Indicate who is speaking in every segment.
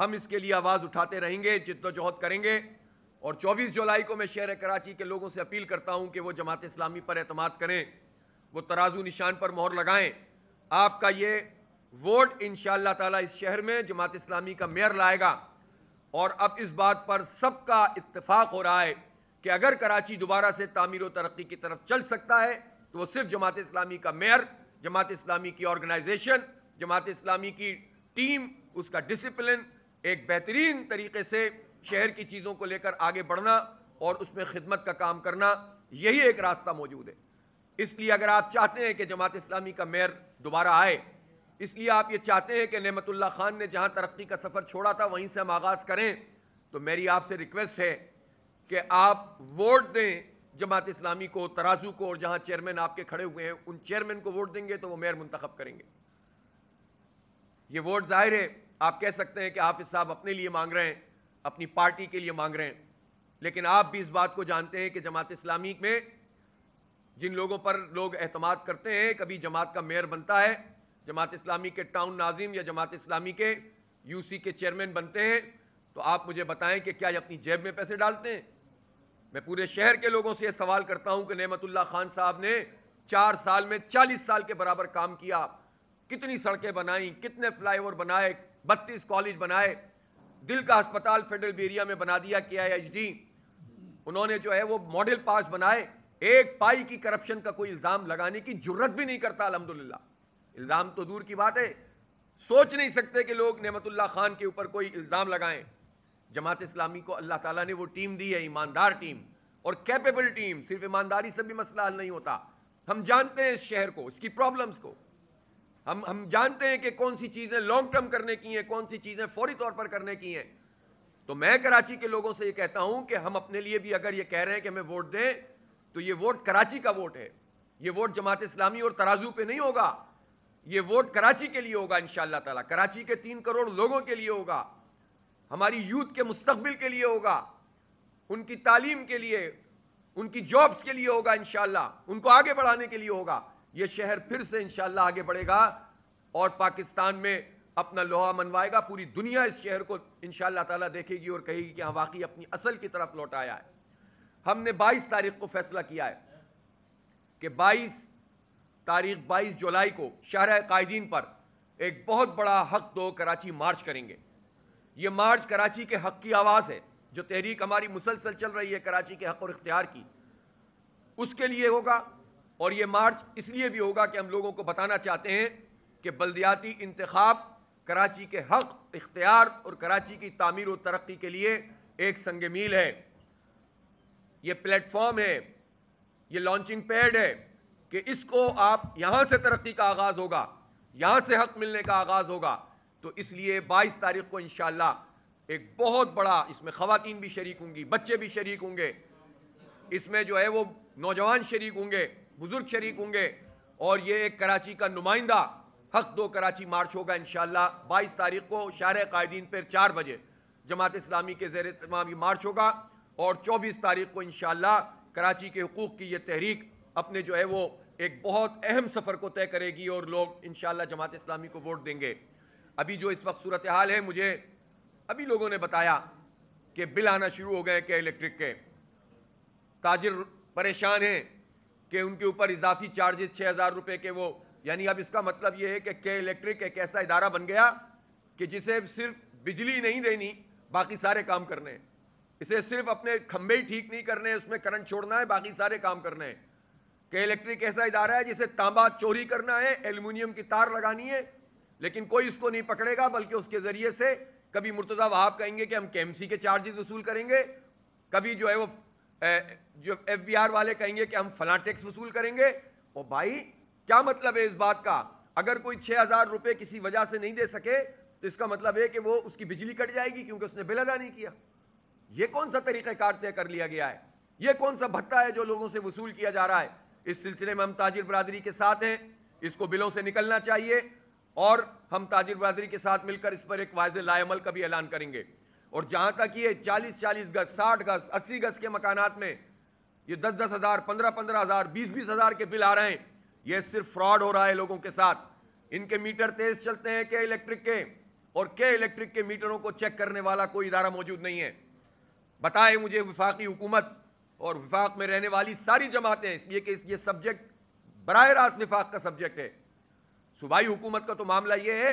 Speaker 1: हम इसके लिए आवाज़ उठाते रहेंगे जद्दोजहद करेंगे और 24 जुलाई को मैं शहर कराची के लोगों से अपील करता हूं कि वो जमात इस्लामी पर अतमाद करें वो तराजू निशान पर मोहर लगाएं आपका ये वोट इन ताला इस शहर में जमात इस्लामी का मेयर लाएगा और अब इस बात पर सबका इतफाक़ हो रहा है कि अगर कराची दोबारा से तामीर तरक्की की तरफ चल सकता है तो वो सिर्फ जमात इस्लामी का मेयर जमात इस्लामी की ऑर्गेनाइजेशन जमात इस्लामी की टीम उसका डिसिप्लिन एक बेहतरीन तरीके से शहर की चीज़ों को लेकर आगे बढ़ना और उसमें खिदमत का काम करना यही एक रास्ता मौजूद है इसलिए अगर आप चाहते हैं कि जमात इस्लामी का मेयर दोबारा आए इसलिए आप ये चाहते हैं कि नमतुल्ला खान ने जहाँ तरक्की का सफ़र छोड़ा था वहीं से हम आगाज़ करें तो मेरी आपसे रिक्वेस्ट है कि आप वोट दें जमात इस्लामी को तराजू को और जहाँ चेयरमैन आपके खड़े हुए हैं उन चेयरमैन को वोट देंगे तो वो मेयर मंतखब करेंगे ये वोट ज़ाहिर है आप कह सकते हैं कि हाफिज साहब अपने लिए मांग रहे हैं अपनी पार्टी के लिए मांग रहे हैं लेकिन आप भी इस बात को जानते हैं कि जमात इस्लामी में जिन लोगों पर लोग अहतमाद करते हैं कभी जमात का मेयर बनता है जमात इस्लामी के टाउन नाजिम या जमात इस्लामी के यूसी के चेयरमैन बनते हैं तो आप मुझे बताएं कि क्या ये अपनी जेब में पैसे डालते हैं मैं पूरे शहर के लोगों से ये सवाल करता हूं कि नेमतुल्ला खान साहब ने चार साल में चालीस साल के बराबर काम किया कितनी सड़कें बनाई कितने फ्लाईओवर बनाए बत्तीस कॉलेज बनाए दिल का अस्पताल फेडरल बेरिया में बना दिया के आई उन्होंने जो है वो मॉडल पास बनाए एक पाई की करप्शन का कोई इल्ज़ाम लगाने की जरूरत भी नहीं करता अलहमदुल्ला इल्ज़ाम तो दूर की बात है सोच नहीं सकते कि लोग नमतुल्ला खान के ऊपर कोई इल्ज़ाम लगाएं जमात इस्लामी को अल्लाह ताला ने वो टीम दी है ईमानदार टीम और कैपेबल टीम सिर्फ ईमानदारी से भी मसला हल नहीं होता हम जानते हैं इस शहर को इसकी प्रॉब्लम्स को हम हम जानते हैं कि कौन सी चीज़ें लॉन्ग टर्म करने की हैं कौन सी चीज़ें फौरी तौर पर करने की हैं तो मैं कराची के लोगों से ये कहता हूँ कि हम अपने लिए भी अगर ये कह रहे हैं कि हमें वोट दें तो ये वोट कराची का वोट है ये वोट जमात इस्लामी और तराजू पर नहीं होगा ये वोट कराची के लिए होगा इन ताला कराची के तीन करोड़ लोगों के लिए होगा हमारी यूथ के मुस्तबिल के लिए होगा उनकी तालीम के लिए उनकी जॉब्स के लिए होगा इन उनको आगे बढ़ाने के लिए होगा ये शहर फिर से इंशाल्लाह आगे बढ़ेगा और पाकिस्तान में अपना लोहा मनवाएगा पूरी दुनिया इस शहर को इंशाल्लाह ताला देखेगी और कहेगी कि हाँ वाकई अपनी असल की तरफ लौट आया है हमने 22 तारीख को फैसला किया है कि 22 तारीख 22 जुलाई को शहर कायदीन पर एक बहुत बड़ा हक दो कराची मार्च करेंगे ये मार्च कराची के हक की आवाज़ है जो तहरीक हमारी मुसलसल चल रही है कराची के हक और इख्तियार की उसके लिए होगा और ये मार्च इसलिए भी होगा कि हम लोगों को बताना चाहते हैं कि बल्दियाती इंतखब कराची के हक इख्तियार और कराची की तमीर और तरक्की के लिए एक संग मील है ये प्लेटफॉर्म है ये लॉन्चिंग पैड है कि इसको आप यहाँ से तरक्की का आगाज़ होगा यहाँ से हक मिलने का आगाज़ होगा तो इसलिए बाईस तारीख को इन एक बहुत बड़ा इसमें ख़वान भी शरीक होंगी बच्चे भी शरीक होंगे इसमें जो है वो नौजवान शरीक होंगे बुजुर्ग शरीक होंगे और ये एक कराची का नुमाइंदा हक दो कराची मार्च होगा इन बाईस तारीख को शार कायदीन पर चार बजे जमात इस्लामी के जेर तमाम ये मार्च होगा और चौबीस तारीख को इन कराची के हकूक़ की यह तहरीक अपने जो है वो एक बहुत अहम सफ़र को तय करेगी और लोग इन जमात इस्लामी को वोट देंगे अभी जो इस वक्त सूरत हाल है मुझे अभी लोगों ने बताया कि बिल आना शुरू हो गए क्या इलेक्ट्रिक के ताजिर परेशान हैं कि उनके ऊपर इजाफी चार्जेस छः हज़ार रुपये के वो यानी अब इसका मतलब ये है कि के इलेक्ट्रिक एक ऐसा इदारा बन गया कि जिसे सिर्फ बिजली नहीं देनी बाकी सारे काम करने हैं इसे सिर्फ अपने खंभे ही ठीक नहीं करने उसमें करंट छोड़ना है बाकी सारे काम करने हैं के इलेक्ट्रिक ऐसा इदारा है जिसे तांबा चोरी करना है एल्यूमिनियम की तार लगानी है लेकिन कोई उसको नहीं पकड़ेगा बल्कि उसके ज़रिए से कभी मुर्तज़ा वहाब कहेंगे कि हम के के चार्जेस वसूल करेंगे कभी जो है वो जो एफ वाले कहेंगे कि हम फला टैक्स वसूल करेंगे ओ भाई क्या मतलब है इस बात का अगर कोई छः हज़ार रुपये किसी वजह से नहीं दे सके तो इसका मतलब है कि वो उसकी बिजली कट जाएगी क्योंकि उसने बिल अदा नहीं किया ये कौन सा तरीक़ेकार तय कर लिया गया है ये कौन सा भत्ता है जो लोगों से वसूल किया जा रहा है इस सिलसिले में हम ताजिर बरदरी के साथ हैं इसको बिलों से निकलना चाहिए और हम ताजिर बरदरी के साथ मिलकर इस पर एक वाज लाएमल का भी ऐलान करेंगे और जहाँ तक ये चालीस चालीस गज साठ गज अस्सी गज के मकानात में ये दस दस हज़ार पंद्रह पंद्रह हज़ार बीस बीस हज़ार के बिल आ रहे हैं ये सिर्फ फ्रॉड हो रहा है लोगों के साथ इनके मीटर तेज़ चलते हैं के इलेक्ट्रिक के और के इलेक्ट्रिक के मीटरों को चेक करने वाला कोई इदारा मौजूद नहीं है बताए मुझे विफाकी हुकूमत और विफाक में रहने वाली सारी जमातें इसलिए कि ये सब्जेक्ट बर रास्त विफाक का सब्जेक्ट है सूबाई हुकूमत का तो मामला ये है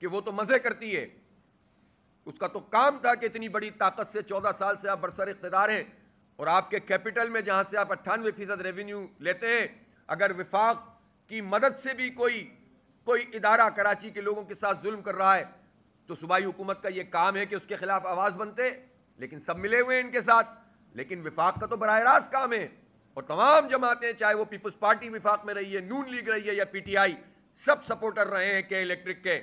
Speaker 1: कि वो तो मज़े करती है उसका तो काम था कि इतनी बड़ी ताकत से चौदह साल से आप बरसर इकतदार हैं और आपके कैपिटल में जहाँ से आप अट्ठानवे फ़ीसद रेवेन्यू लेते हैं अगर विफाक की मदद से भी कोई कोई इदारा कराची के लोगों के साथ जुल्म कर रहा है तो सूबाई हुकूमत का ये काम है कि उसके ख़िलाफ़ आवाज़ बनते लेकिन सब मिले हुए हैं इनके साथ लेकिन विफाक का तो बरह रास्त काम है और तमाम जमातें चाहे वो पीपल्स पार्टी विफाक में रही है नून लीग रही है या आई सब सपोर्टर रहे हैं के इलेक्ट्रिक के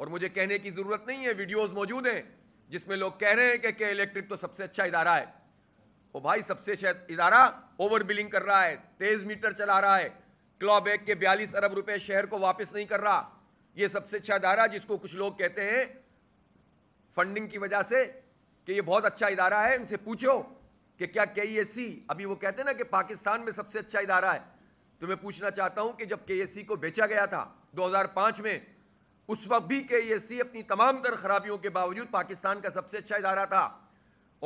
Speaker 1: और मुझे कहने की ज़रूरत नहीं है वीडियोस मौजूद हैं जिसमें लोग कह रहे हैं कि के इलेक्ट्रिक तो सबसे अच्छा इदारा है वो भाई सबसे अच्छा इदारा ओवर बिलिंग कर रहा है तेज़ मीटर चला रहा है क्लॉबैक के बयालीस अरब रुपए शहर को वापस नहीं कर रहा ये सबसे अच्छा इदारा जिसको कुछ लोग कहते हैं फंडिंग की वजह से कि ये बहुत अच्छा इदारा है उनसे पूछो कि क्या के e अभी वो कहते हैं ना कि पाकिस्तान में सबसे अच्छा इदारा है तो मैं पूछना चाहता हूँ कि जब के e को बेचा गया था 2005 में उस वक्त भी के ये सी अपनी तमाम तर खराबियों के बावजूद पाकिस्तान का सबसे अच्छा इदारा था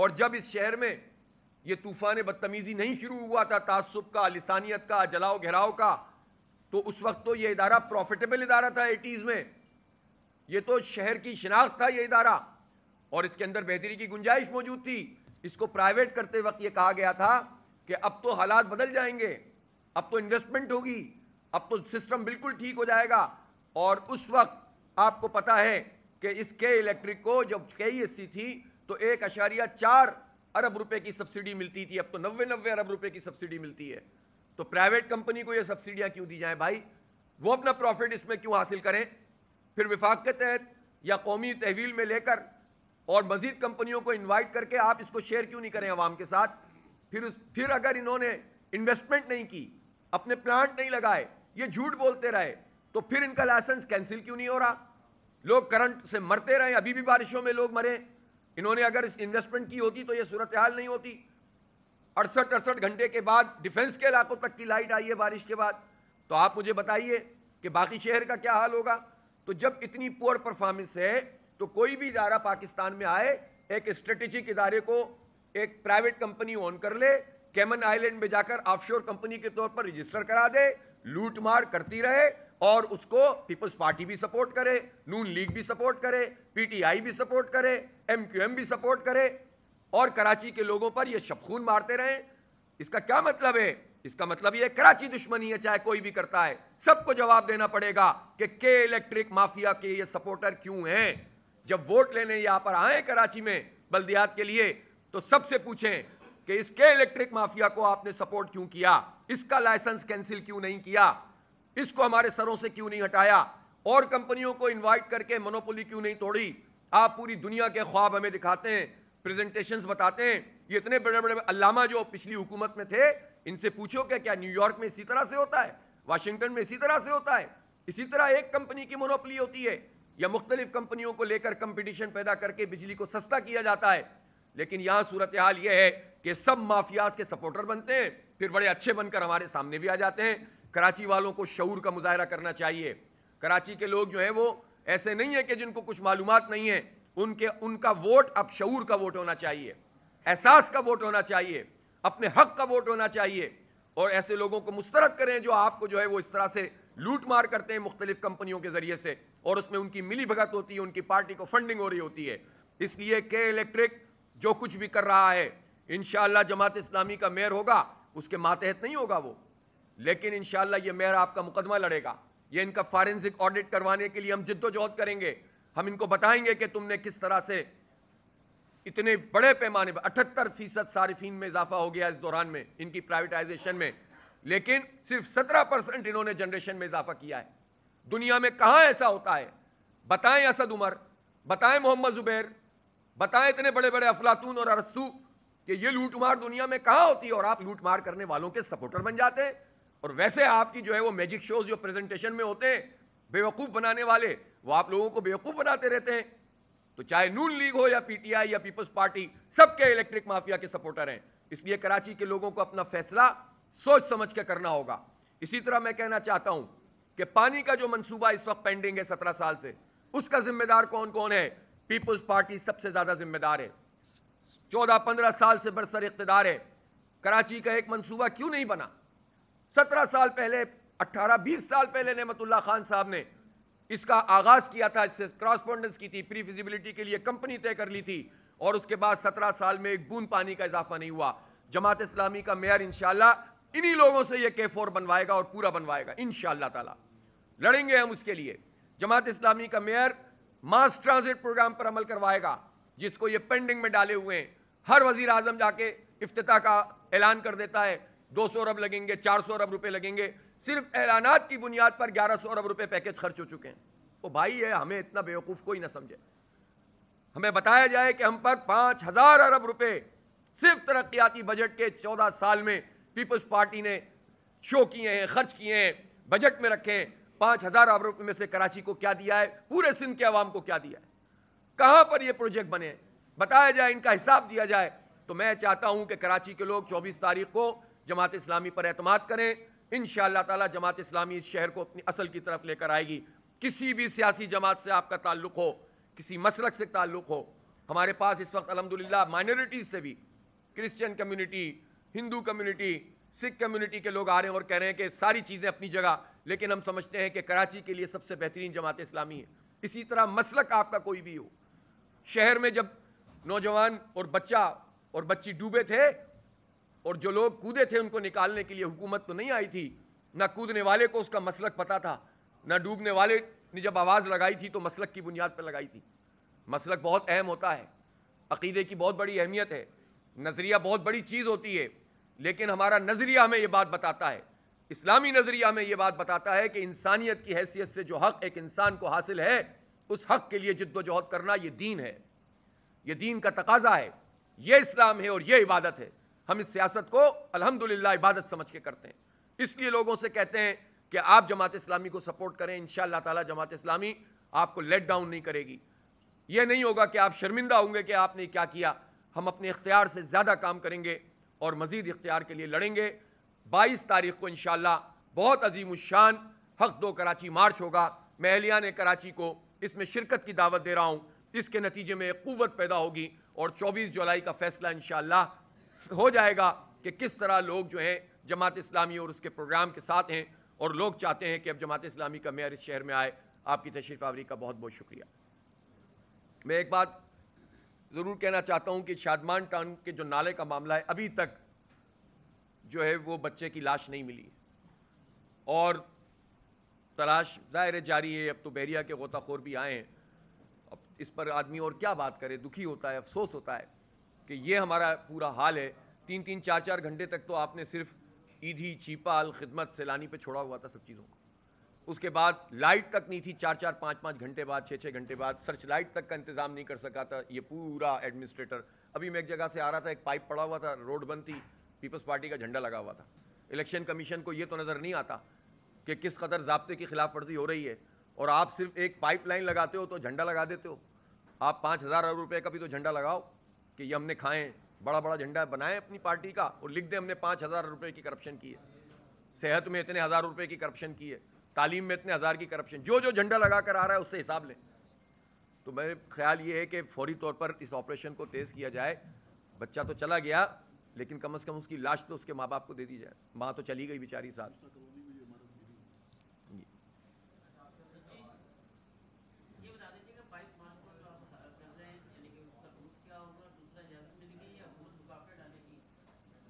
Speaker 1: और जब इस शहर में ये तूफ़ान बदतमीज़ी नहीं शुरू हुआ था तसब का लसानियत का जलाओ घेराव का तो उस वक्त तो ये इदारा प्रॉफिटेबल इदारा था एटीज़ में ये तो शहर की शनाख्त था ये इदारा और इसके अंदर बेहतरी की गुंजाइश मौजूद थी इसको प्राइवेट करते वक्त ये कहा गया था कि अब तो हालात बदल जाएंगे अब तो इन्वेस्टमेंट होगी अब तो सिस्टम बिल्कुल ठीक हो जाएगा और उस वक्त आपको पता है कि इस के इलेक्ट्रिक को जब के ई e थी तो एक अशारिया चार अरब रुपए की सब्सिडी मिलती थी अब तो नब्बे नब्बे अरब रुपए की सब्सिडी मिलती है तो प्राइवेट कंपनी को ये सब्सिडियाँ क्यों दी जाएँ भाई वो अपना प्रॉफिट इसमें क्यों हासिल करें फिर विफाक के तहत या कौमी तहवील में लेकर और मज़ीद कंपनियों को इन्वाइट करके आप इसको शेयर क्यों नहीं करें आवाम के साथ फिर उस फिर अगर इन्होंने इन्वेस्टमेंट नहीं की अपने प्लांट नहीं लगाए ये झूठ बोलते रहे तो फिर इनका लाइसेंस कैंसिल क्यों नहीं हो रहा लोग करंट से मरते रहे अभी भी बारिशों में लोग मरे इन्होंने अगर इन्वेस्टमेंट की होती तो ये सूरत हाल नहीं होती अड़सठ अड़सठ घंटे के बाद डिफेंस के इलाकों तक की लाइट आई है बारिश के बाद तो आप मुझे बताइए कि बाकी शहर का क्या हाल होगा तो जब इतनी पुअर परफॉर्मेंस है तो कोई भी इदारा पाकिस्तान में आए एक स्ट्रेटेजिक इदारे को एक प्राइवेट कंपनी ऑन कर ले कैमन आइलैंड में जाकर ऑफशोर कंपनी के तौर पर रजिस्टर करा दे लूट मार करती रहे और उसको पीपल्स पार्टी भी सपोर्ट करे नून लीग भी सपोर्ट करे पीटीआई भी सपोर्ट करे एमक्यूएम भी सपोर्ट करे और कराची के लोगों पर ये शबखून मारते रहें इसका क्या मतलब है इसका मतलब ये कराची दुश्मनी है चाहे कोई भी करता है सबको जवाब देना पड़ेगा कि के इलेक्ट्रिक माफिया के ये सपोर्टर क्यों हैं जब वोट लेने यहाँ पर आए कराची में बल्दियात के लिए तो सबसे पूछें कि इस के इलेक्ट्रिक माफिया को आपने सपोर्ट क्यों किया इसका लाइसेंस कैंसिल क्यों नहीं किया इसको हमारे सरों से क्यों नहीं हटाया और कंपनियों को इनवाइट करके मोनोपोली क्यों नहीं तोड़ी आप पूरी दुनिया के ख्वाब हमें दिखाते हैं प्रेजेंटेशन बताते हैं ये इतने बड़े बड़े अलामा जो पिछली हुकूमत में थे इनसे पूछो क्या क्या न्यूयॉर्क में इसी तरह से होता है वाशिंगटन में इसी तरह से होता है इसी तरह एक कंपनी की मोनोपली होती है या मुख्तलिफ कंपनियों को लेकर कंपटीशन पैदा करके बिजली को सस्ता किया जाता है लेकिन यहाँ सूरत हाल यह है कि सब माफियाज के सपोर्टर बनते हैं फिर बड़े अच्छे बनकर हमारे सामने भी आ जाते हैं कराची वालों को शूर का मुजाहरा करना चाहिए कराची के लोग जो हैं वो ऐसे नहीं है कि जिनको कुछ मालूम नहीं है उनके उनका वोट अब शूर का वोट होना चाहिए एहसास का वोट होना चाहिए अपने हक का वोट होना चाहिए और ऐसे लोगों को मुस्तरद करें जो आपको जो है वो इस तरह से लूट मार करते हैं मुख्तलिफ कंपनियों के ज़रिए से और उसमें उनकी मिली भगत होती है उनकी पार्टी को फंडिंग हो रही होती है इसलिए के इलेक्ट्रिक जो कुछ भी कर रहा है इन जमात इस्लामी का मेयर होगा उसके मातहत नहीं होगा वो लेकिन इन ये मेयर आपका मुकदमा लड़ेगा ये इनका फॉरेंसिक ऑडिट करवाने के लिए हम जिद्दोजहद करेंगे हम इनको बताएंगे कि तुमने किस तरह से इतने बड़े पैमाने पर अठहत्तर फीसद सार्फिन में इजाफा हो गया इस दौरान में इनकी प्राइवेटाइजेशन में लेकिन सिर्फ सत्रह परसेंट इन्होंने जनरेशन में इजाफा किया है दुनिया में कहाँ ऐसा होता है बताएं असद उमर बताएं मोहम्मद जुबैर बताएं इतने बड़े बड़े अफलातून और अरस्तू कि ये लूटमार दुनिया में कहाँ होती है और आप लूटमार करने वालों के सपोर्टर बन जाते हैं और वैसे आपकी जो है वो मैजिक शोज जो प्रेजेंटेशन में होते हैं बेवकूफ़ बनाने वाले वो आप लोगों को बेवकूफ़ बनाते रहते हैं तो चाहे नून लीग हो या पीटीआई या पीपल्स पार्टी सबके इलेक्ट्रिक माफिया के सपोर्टर हैं इसलिए कराची के लोगों को अपना फैसला सोच समझ के करना होगा इसी तरह मैं कहना चाहता हूं कि पानी का जो मंसूबा इस वक्त पेंडिंग है सत्रह साल से उसका जिम्मेदार कौन कौन है पीपल्स पार्टी सबसे ज़्यादा जिम्मेदार है चौदह पंद्रह साल से बरसर इकतदार है कराची का एक मनसूबा क्यों नहीं बना सत्रह साल पहले अट्ठारह बीस साल पहले नमतुल्ला खान साहब ने इसका आगाज़ किया था इससे क्रॉसपोंडेंस की थी प्री फिजिबिलिटी के लिए कंपनी तय कर ली थी और उसके बाद सत्रह साल में एक बूंद पानी का इजाफा नहीं हुआ जमात इस्लामी का मेयर इनशाला इन्हीं लोगों से यह के फोर बनवाएगा और पूरा बनवाएगा इन ताला लड़ेंगे हम उसके लिए जमात इस्लामी का मेयर मास ट्रांजिट प्रोग्राम पर अमल करवाएगा जिसको ये पेंडिंग में डाले हुए हैं हर वजीर आजम जाके अफ्ताह का ऐलान कर देता है दो सौ अरब लगेंगे चार सौ अरब रुपए लगेंगे सिर्फ ऐलान की बुनियाद पर ग्यारह सौ अरब रुपए पैकेज खर्च हो चुके हैं तो भाई है हमें इतना बेवकूफ़ कोई ना समझे हमें बताया जाए कि हम पर पाँच हज़ार अरब रुपए सिर्फ तरक्याती बजट के चौदह साल में पीपल्स पार्टी ने शो किए हैं खर्च किए हैं बजट में रखे हैं पाँच हज़ार अरब रुपये में से कराची को क्या दिया है पूरे सिंध के आवाम को क्या दिया है कहाँ पर ये प्रोजेक्ट बने बताया जाए इनका हिसाब दिया जाए तो मैं चाहता हूँ कि कराची के लोग चौबीस तारीख को जमात इस्लामी पर अतमाद करें इन ताला जमात इस्लामी इस शहर को अपनी असल की तरफ लेकर आएगी किसी भी सियासी जमात से आपका ताल्लुक हो किसी मसलक से ताल्लुक हो हमारे पास इस वक्त अलहमदिल्ला माइनॉरिटीज़ से भी Christian community Hindu community Sikh community के लोग आ रहे हैं और कह रहे हैं कि सारी चीज़ें अपनी जगह लेकिन हम समझते हैं कि कराची के लिए सबसे बेहतरीन जमात इस्लामी है इसी तरह मसलक आपका कोई भी हो शहर में जब नौजवान और बच्चा और बच्ची डूबे थे और जो लोग कूदे थे उनको निकालने के लिए हुकूमत तो नहीं आई थी ना कूदने वाले को उसका मसलक पता था ना डूबने वाले ने जब आवाज़ लगाई थी तो मसलक की बुनियाद पर लगाई थी मसलक बहुत अहम होता है अकीदे की बहुत बड़ी अहमियत है नज़रिया बहुत बड़ी चीज़ होती है लेकिन हमारा नज़रिया हमें ये बात बताता है इस्लामी नज़रिया हमें ये बात बताता है कि इंसानियत की हैसियत से जो हक़ एक इंसान को हासिल है उस हक़ के लिए जद्दोजहद करना ये दीन है ये दीन का तकाजा है ये इस्लाम है और ये इबादत है हम इस सियासत को अल्हम्दुलिल्लाह इबादत समझ के करते हैं इसलिए लोगों से कहते हैं कि आप जमात इस्लामी को सपोर्ट करें इन ताला जमात इस्लामी आपको लेट डाउन नहीं करेगी यह नहीं होगा कि आप शर्मिंदा होंगे कि आपने क्या किया हम अपने इख्तियार से ज़्यादा काम करेंगे और मज़ीद इख्तियार के लिए लड़ेंगे बाईस तारीख को इन बहुत अजीम शान हक दो कराची मार्च होगा मैं अहलिया ने कराची को इसमें शिरकत की दावत दे रहा हूँ इसके नतीजे में एक क़वत पैदा होगी और चौबीस जुलाई का फैसला इन हो जाएगा कि किस तरह लोग जो हैं जमात इस्लामी और उसके प्रोग्राम के साथ हैं और लोग चाहते हैं कि अब जमात इस्लामी का मेयर इस शहर में आए आपकी तशरीफ़ आवरी का बहुत बहुत शुक्रिया मैं एक बात ज़रूर कहना चाहता हूँ कि शादमान टाउन के जो नाले का मामला है अभी तक जो है वो बच्चे की लाश नहीं मिली और तलाश ज़ाहिर जारी है अब तो बहरिया के गोताखोर भी आए हैं अब इस पर आदमी और क्या बात करे दुखी होता है अफसोस होता है कि ये हमारा पूरा हाल है तीन तीन चार चार घंटे तक तो आपने सिर्फ ईधी चीपाल खिदमत सैलानी पे छोड़ा हुआ था सब चीज़ों को उसके बाद लाइट तक नहीं थी चार चार पाँच पाँच घंटे बाद छः छः घंटे बाद सर्च लाइट तक का इंतज़ाम नहीं कर सका था ये पूरा एडमिनिस्ट्रेटर अभी मैं एक जगह से आ रहा था एक पाइप पड़ा हुआ था रोड बंद थी पीपल्स पार्टी का झंडा लगा हुआ था इलेक्शन कमीशन को ये तो नज़र नहीं आता कि किस कदर जबते की खिलाफ वर्जी हो रही है और आप सिर्फ एक पाइप लगाते हो तो झंडा लगा देते हो आप पाँच हज़ार अरब रुपये का भी तो झंडा लगाओ कि ये हमने खाएं बड़ा बड़ा झंडा बनाएं अपनी पार्टी का और लिख दें हमने पाँच हज़ार रुपये की करप्शन की है सेहत में इतने हज़ार रुपये की करप्शन की है तालीम में इतने हज़ार की करप्शन जो जो झंडा लगा कर आ रहा है उससे हिसाब लें तो मेरे ख्याल ये है कि फौरी तौर पर इस ऑपरेशन को तेज़ किया जाए बच्चा तो चला गया लेकिन कम अज़ कम उसकी लाश तो उसके माँ बाप को दे दी जाए माँ तो चली गई बेचारी साहब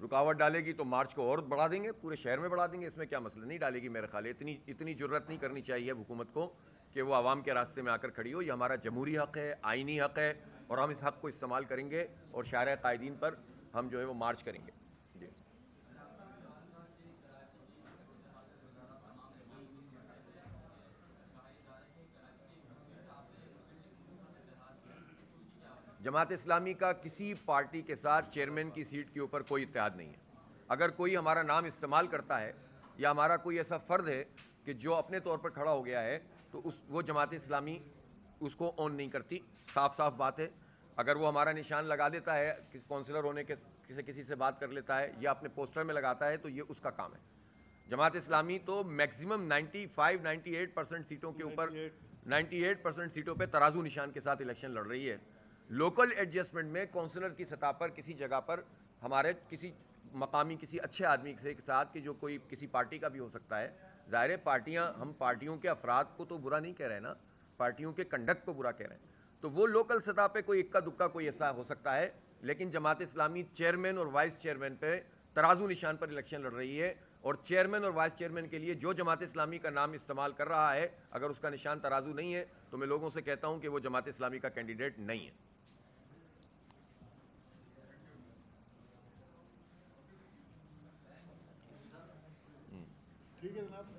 Speaker 1: रुकावट डालेगी तो मार्च को और बढ़ा देंगे पूरे शहर में बढ़ा देंगे इसमें क्या मसला नहीं डालेगी मेरे ख्याल इतनी इतनी जरूरत नहीं करनी चाहिए हुकूमत को कि वो आवाम के रास्ते में आकर खड़ी हो ये हमारा जमहूरी हक है आइनी हक है और हम इस हक को इस्तेमाल करेंगे और शायर कायदीन पर हम जो है वो मार्च करेंगे जमात इस्लामी का किसी पार्टी के साथ चेयरमैन की सीट के ऊपर कोई इतिहाद नहीं है अगर कोई हमारा नाम इस्तेमाल करता है या हमारा कोई ऐसा फ़र्द है कि जो अपने तौर पर खड़ा हो गया है तो उस वो जमात इस्लामी उसको ऑन नहीं करती साफ साफ बात है अगर वो हमारा निशान लगा देता है किस कौंसलर होने के किसी किसी से बात कर लेता है या अपने पोस्टर में लगाता है तो ये उसका काम है जमात इस्लामी तो मैक्सिमम 95 98 परसेंट सीटों के ऊपर 98 परसेंट सीटों पे तराजू निशान के साथ इलेक्शन लड़ रही है लोकल एडजस्टमेंट में कौंसलर की सतह पर किसी जगह पर हमारे किसी मकामी किसी अच्छे आदमी से साथ कि जो कोई किसी पार्टी का भी हो सकता है ज़ाहिर पार्टियाँ हम पार्टियों के अफराद को तो बुरा नहीं कह रहे ना पार्टियों के कंडक्ट को बुरा कह रहे हैं तो वो लोकल सतह पे कोई इक्का दुक्का कोई ऐसा हो सकता है लेकिन जमात इस्लामी चेयरमैन और वाइस चेयरमैन पे तराजू निशान पर इलेक्शन लड़ रही है और चेयरमैन और वाइस चेयरमैन के लिए जो जमात इस्लामी का नाम इस्तेमाल कर रहा है अगर उसका निशान तराजू नहीं है तो मैं लोगों से कहता हूँ कि वो जमात इस्लामी का कैंडिडेट नहीं है ठीक है जनाब